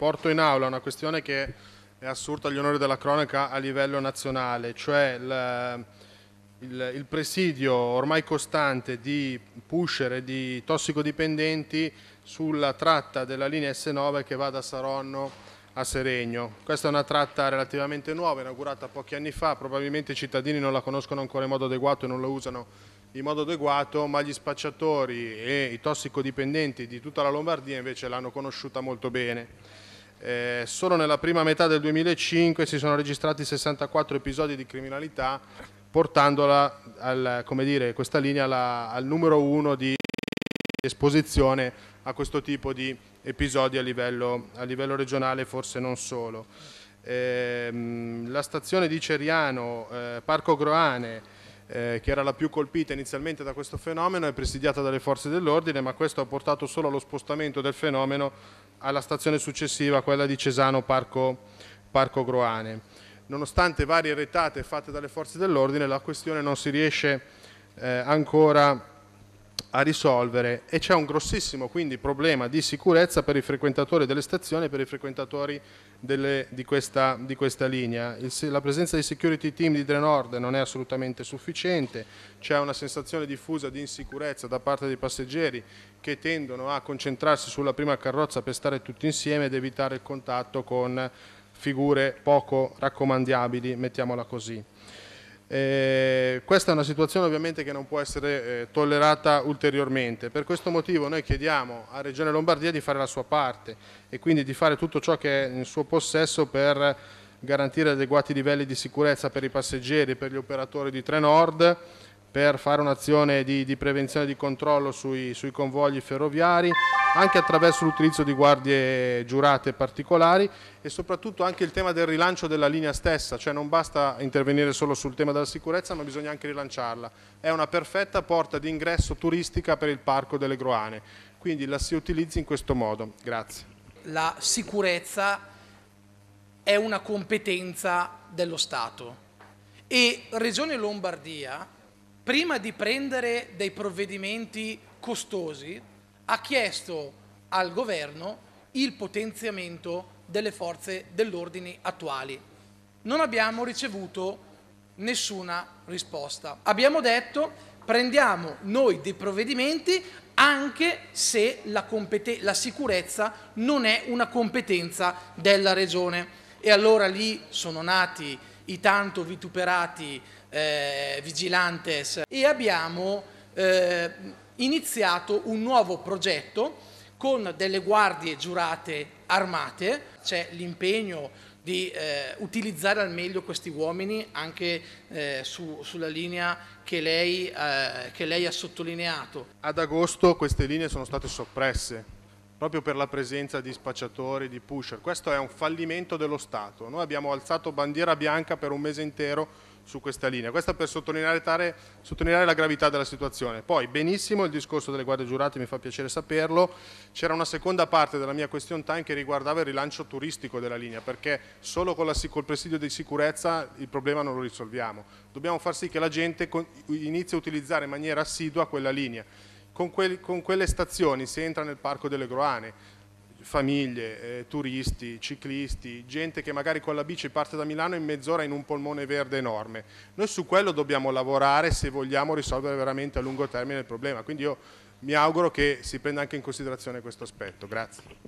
porto in aula una questione che è assurda agli onori della cronaca a livello nazionale, cioè il, il, il presidio ormai costante di pusher e di tossicodipendenti sulla tratta della linea S9 che va da Saronno a Seregno. Questa è una tratta relativamente nuova, inaugurata pochi anni fa, probabilmente i cittadini non la conoscono ancora in modo adeguato e non la usano in modo adeguato, ma gli spacciatori e i tossicodipendenti di tutta la Lombardia invece l'hanno conosciuta molto bene. Eh, solo nella prima metà del 2005 si sono registrati 64 episodi di criminalità, portandola al, dire, questa linea alla, al numero uno di esposizione a questo tipo di episodi a livello, a livello regionale, forse non solo. Eh, la stazione di Ceriano, eh, Parco Groane, eh, che era la più colpita inizialmente da questo fenomeno, è presidiata dalle forze dell'ordine, ma questo ha portato solo allo spostamento del fenomeno alla stazione successiva, quella di Cesano Parco, Parco Groane. Nonostante varie retate fatte dalle forze dell'ordine, la questione non si riesce eh, ancora a a risolvere e c'è un grossissimo quindi, problema di sicurezza per i frequentatori delle stazioni e per i frequentatori delle, di, questa, di, questa, linea. Il, la presenza dei security team di Drenord non è assolutamente sufficiente, c'è una sensazione diffusa di insicurezza da parte dei passeggeri che tendono a concentrarsi sulla prima carrozza per stare tutti insieme ed evitare il contatto con figure poco raccomandiabili, mettiamola così. Eh, questa è una situazione ovviamente che non può essere eh, tollerata ulteriormente, per questo motivo noi chiediamo a Regione Lombardia di fare la sua parte e quindi di fare tutto ciò che è in suo possesso per garantire adeguati livelli di sicurezza per i passeggeri, per gli operatori di Trenord per fare un'azione di, di, prevenzione e di controllo sui, sui convogli ferroviari, anche attraverso l'utilizzo di guardie giurate particolari e soprattutto anche il tema del rilancio della linea stessa, cioè non basta intervenire solo sul tema della sicurezza ma bisogna anche rilanciarla. È una perfetta porta di ingresso turistica per il Parco delle Groane, quindi la si utilizzi in questo modo. Grazie. La sicurezza è una competenza dello Stato e Regione Lombardia prima di prendere dei provvedimenti costosi, ha chiesto al governo il potenziamento delle forze dell'ordine attuali. Non abbiamo ricevuto nessuna risposta. Abbiamo detto prendiamo noi dei provvedimenti anche se la, la, sicurezza non è una competenza della Regione. E allora lì sono nati i tanto vituperati eh, vigilantes e abbiamo eh, iniziato un nuovo progetto con delle guardie giurate armate, c'è l'impegno di eh, utilizzare al meglio questi uomini anche eh, su, sulla linea che lei, eh, che lei ha sottolineato. Ad agosto queste linee sono state soppresse, proprio per la presenza di spacciatori, di pusher. Questo è un fallimento dello Stato. Noi abbiamo alzato bandiera bianca per un mese intero su questa linea. Questo per sottolineare, tale, sottolineare, la gravità della situazione. Poi benissimo il discorso delle guardie giurate, mi fa piacere saperlo. C'era una seconda parte della mia question time che riguardava il rilancio turistico della linea, perché solo la, col presidio di sicurezza il problema non lo risolviamo. Dobbiamo far sì che la gente inizi a utilizzare in maniera assidua quella linea con, quelli, con quelle stazioni si entra nel Parco delle Groane, famiglie, eh, turisti, ciclisti, gente che magari con la bici parte da Milano in mezz'ora in un polmone verde enorme. Noi su quello dobbiamo lavorare se vogliamo risolvere veramente a lungo termine il problema, quindi io mi auguro che si prenda anche in considerazione questo aspetto. Grazie.